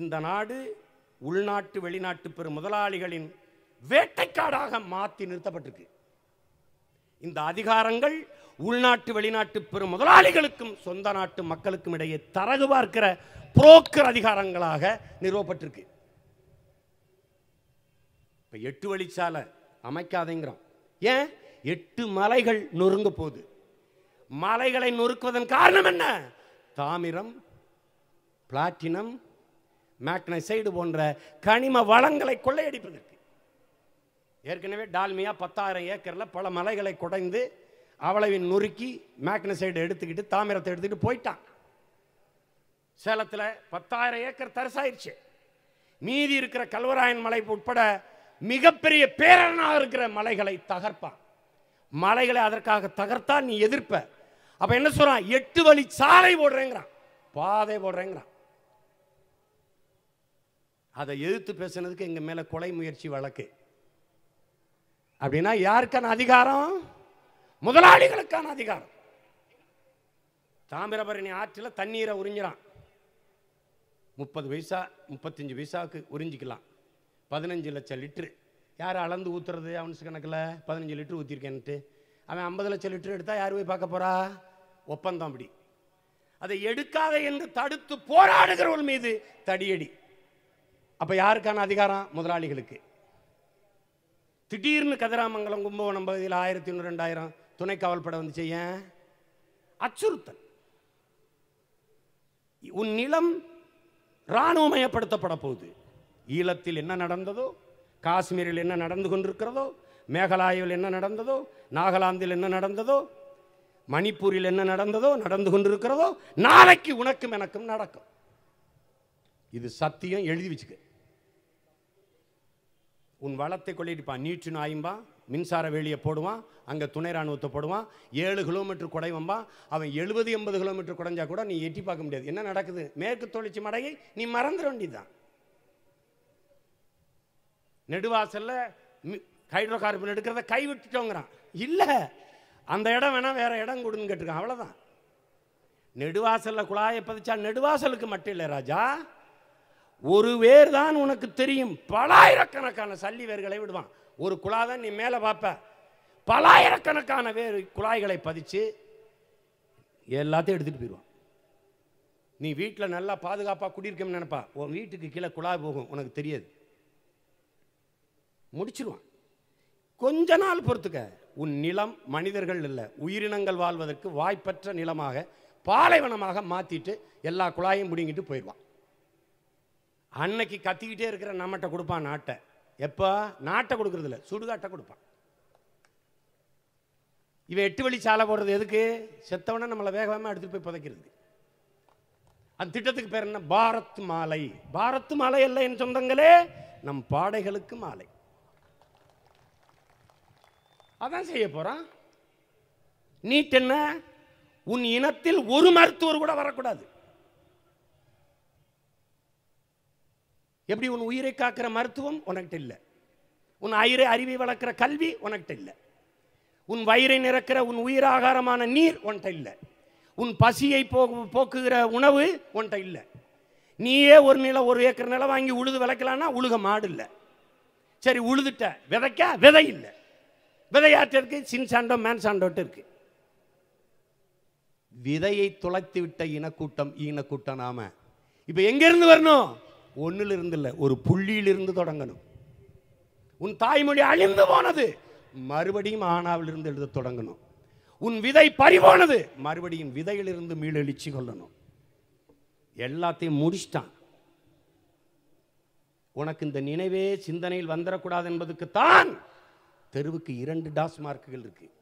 இந்த நாடு உள்நாட்டு வெளிநாட்டு பெரும் முதலாளிகளின் வேட்டைக்காடாக மாற்றி நிறுத்தப்பட்டிருக்கு இந்த அதிகாரங்கள் உள்நாட்டு வெளிநாட்டு பெரும் முதலாளிகளுக்கும் சொந்த நாட்டு மக்களுக்கும் இடையே தரகு பார்க்கிற புரோக்கர் அதிகாரங்களாக நிறுவப்பட்டிருக்கு எட்டு வழிச்சாலை அமைக்காதேங்கிறோம் ஏன் எட்டு மலைகள் நொறுங்க போகுது மலைகளை நொறுக்குவதன் காரணம் என்ன தாமிரம் பிளாட்டினம் மேக்னைசைடு போன்ற கனிம வளங்களை கொள்ளையடிப்பதற்கு ஏற்கனவே டால்மியா பத்தாயிரம் ஏக்கரில் பல மலைகளை குடைந்து அவளவின் நொறுக்கி மேக்னசைடு எடுத்துக்கிட்டு தாமிரத்தை எடுத்துக்கிட்டு போயிட்டான் சேலத்தில் பத்தாயிரம் ஏக்கர் தரசாயிருச்சு மீதி இருக்கிற கல்வராயன் மலை உட்பட மிகப்பெரிய பேரனாக இருக்கிற மலைகளை தகர்ப்பான் மலைகளை அதற்காக தகர்த்தா நீ எதிர்ப்ப அப்போ என்ன சொல்கிறான் எட்டு வழி சாலை போடுறேங்கிறான் பாதை போடுறேங்கிறான் அதை எதிர்த்து பேசுனதுக்கு எங்க மேலே கொலை முயற்சி வழக்கு அப்படின்னா யாருக்கான அதிகாரம் முதலாளிகளுக்கான அதிகாரம் தாமிரபரணி ஆற்றில் தண்ணீரை உறிஞ்சிறான் முப்பது பைசா முப்பத்தஞ்சு பைசாவுக்கு உறிஞ்சிக்கலாம் பதினஞ்சு லட்சம் லிட்டரு யார் அளந்து ஊற்றுறது அவனுக்கு கணக்கில் பதினஞ்சு லிட்டரு ஊற்றிருக்கேன்ட்டு அவன் ஐம்பது லட்சம் லிட்ரு எடுத்தால் யார் போய் பார்க்க போகிறா ஒப்பந்தம் அப்படி அதை எடுக்காத என்று தடுத்து போராடுகிறவள் மீது தடியடி அப்போ யாருக்கான அதிகாரம் முதலாளிகளுக்கு திடீர்னு கதிராமங்கலம் கும்பகோணம் பகுதியில் ஆயிரத்தி ஒன்று ரெண்டாயிரம் துணை காவல்படை வந்துச்சு ஏன் அச்சுறுத்தல் உன் நிலம் இராணுவமயப்படுத்தப்பட போகுது ஈழத்தில் என்ன நடந்ததோ காஷ்மீரில் என்ன நடந்து கொண்டிருக்கிறதோ மேகாலயாவில் என்ன நடந்ததோ நாகாலாந்தில் என்ன நடந்ததோ மணிப்பூரில் என்ன நடந்ததோ நடந்து கொண்டிருக்கிறதோ நாளைக்கு உனக்கும் எனக்கும் நடக்கும் இது சத்தியம் எழுதி வச்சுக்க உன் வளத்தை கொள்ளிடிப்பான் நீற்றின் ஆயும்பான் மின்சார வேலியை போடுவான் அங்கே துணை ராணுவத்தை போடுவான் ஏழு கிலோமீட்டர் குடைவம்பா அவன் எழுபது எண்பது கிலோமீட்டர் குடைஞ்சா கூட நீ எட்டி பார்க்க முடியாது என்ன நடக்குது மேற்கு தொழிற்சி மடையை நீ மறந்துட வேண்டியதுதான் நெடுவாசலில் ஹைட்ரோ கார்பன் எடுக்கிறத கை விட்டுட்டோங்கிறான் இல்லை அந்த இடம் வேணால் வேறு இடம் கொடுன்னு கேட்டுருக்கான் அவ்வளோதான் நெடுவாசலில் குழாயை பதிச்சா நெடுவாசலுக்கு மட்டும் இல்லை ராஜா ஒரு வேர் தான் உனக்கு தெரியும் பலாயிரக்கணக்கான சல்லி வேர்களை விடுவான் ஒரு குழா தான் நீ மேலே பார்ப்ப பலாயிரக்கணக்கான வேர் குழாய்களை பதிச்சு எல்லாத்தையும் எடுத்துகிட்டு போயிடுவான் நீ வீட்டில் நல்லா பாதுகாப்பாக குடியிருக்கணும்னு நினப்பா உன் வீட்டுக்கு கீழே குழாய் போகும் உனக்கு தெரியாது முடிச்சிருவான் கொஞ்ச நாள் பொறுத்துக்க உன் நிலம் மனிதர்கள் இல்லை உயிரினங்கள் வாழ்வதற்கு வாய்ப்பற்ற நிலமாக பாலைவனமாக மாற்றிட்டு எல்லா குழாயும் பிடுங்கிட்டு போயிடுவான் அன்னைக்கு கத்திக்கிட்டே இருக்கிற நம்மகிட்ட கொடுப்பான் நாட்டை எப்போ நாட்டை கொடுக்கறதில்ல சுடுகாட்டை கொடுப்பான் இவன் எட்டு வழி சாலை போடுறது எதுக்கு செத்தவனை நம்மளை வேகமாக எடுத்துகிட்டு போய் புதைக்கிறது அந்த திட்டத்துக்கு பேர் என்ன பாரத் மாலை பாரத் மாலை அல்ல என் சொந்தங்களே நம் பாடைகளுக்கு மாலை அதான் செய்ய போகிறான் நீட் என்ன உன் இனத்தில் ஒரு மருத்துவர் கூட வரக்கூடாது எப்படி உன் உயிரை காக்கிற மருத்துவம் உனக்கிட்ட இல்லை உன் ஆயிரை அறிவை வளர்க்குற கல்வி உனக்கிட்ட இல்லை உன் வயிறை நிறக்கிற உன் உயிராகாரமான நீர் உன்கிட்ட இல்லை உன் பசியை போ போக்குகிற உணவு உன்கிட்ட இல்லை நீயே ஒரு நிலம் ஒரு ஏக்கர் நிலம் வாங்கி உழுது விளக்கலான்னா உழுக மாடு இல்லை சரி உழுதுட்ட விதைக்க விதை இல்லை சின் சாண்டோ மேன் சாண்டோட்டு இருக்குது விதையை துளைத்து விட்ட இனக்கூட்டம் ஈனக்கூட்டம் நாம இப்போ எங்கேருந்து வரணும் ஒன்றிலிருந்து இல்லை ஒரு புள்ளியிலிருந்து தொடங்கணும் உன் தாய்மொழி அழிந்து போனது மறுபடியும் ஆனாவிலிருந்து எழுத தொடங்கணும் உன் விதை பறிவானது மறுபடியும் விதையிலிருந்து மீளெழுச்சி கொள்ளணும் எல்லாத்தையும் முடிச்சிட்டான் உனக்கு இந்த நினைவே சிந்தனையில் வந்துடக்கூடாது என்பதுக்குத்தான் தெருவுக்கு இரண்டு டாஸ் மார்க்குகள் இருக்குது